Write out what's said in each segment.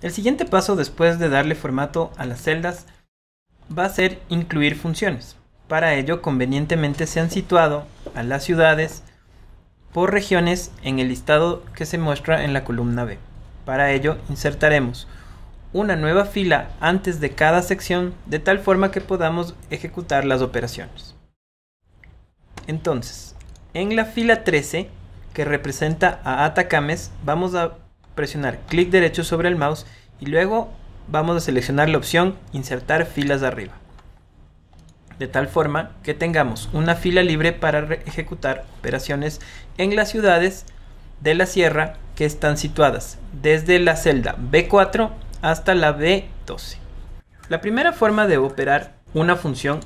El siguiente paso después de darle formato a las celdas va a ser incluir funciones. Para ello convenientemente se han situado a las ciudades por regiones en el listado que se muestra en la columna B. Para ello insertaremos una nueva fila antes de cada sección de tal forma que podamos ejecutar las operaciones. Entonces, en la fila 13, que representa a Atacames, vamos a presionar clic derecho sobre el mouse y luego vamos a seleccionar la opción insertar filas arriba. De tal forma que tengamos una fila libre para ejecutar operaciones en las ciudades de la sierra que están situadas desde la celda B4 hasta la B12. La primera forma de operar una función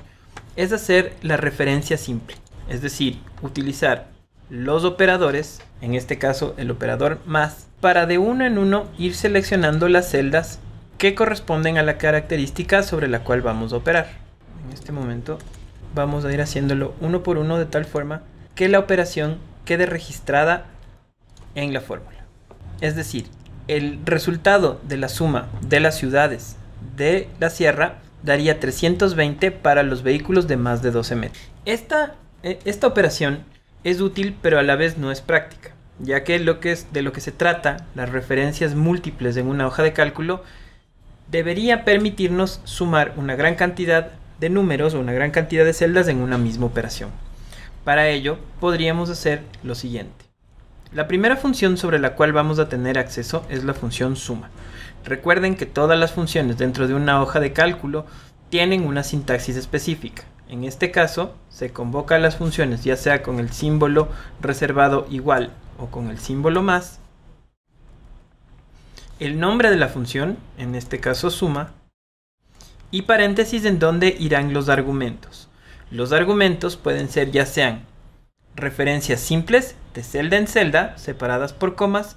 es hacer la referencia simple, es decir, utilizar los operadores, en este caso el operador más, para de uno en uno ir seleccionando las celdas que corresponden a la característica sobre la cual vamos a operar. En este momento vamos a ir haciéndolo uno por uno de tal forma que la operación quede registrada en la fórmula. Es decir, el resultado de la suma de las ciudades de la sierra daría 320 para los vehículos de más de 12 metros. Esta, eh, esta operación es útil pero a la vez no es práctica, ya que, lo que es de lo que se trata, las referencias múltiples en una hoja de cálculo, debería permitirnos sumar una gran cantidad de números o una gran cantidad de celdas en una misma operación. Para ello, podríamos hacer lo siguiente. La primera función sobre la cual vamos a tener acceso es la función suma. Recuerden que todas las funciones dentro de una hoja de cálculo tienen una sintaxis específica. En este caso, se convoca a las funciones ya sea con el símbolo reservado igual o con el símbolo más, el nombre de la función, en este caso suma, y paréntesis en donde irán los argumentos. Los argumentos pueden ser ya sean referencias simples de celda en celda separadas por comas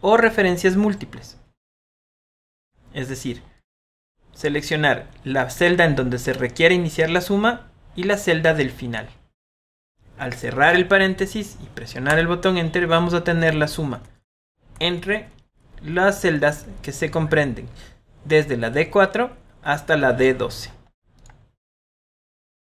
o referencias múltiples. Es decir, seleccionar la celda en donde se requiere iniciar la suma y la celda del final. Al cerrar el paréntesis y presionar el botón Enter vamos a tener la suma entre las celdas que se comprenden desde la D4 hasta la D12.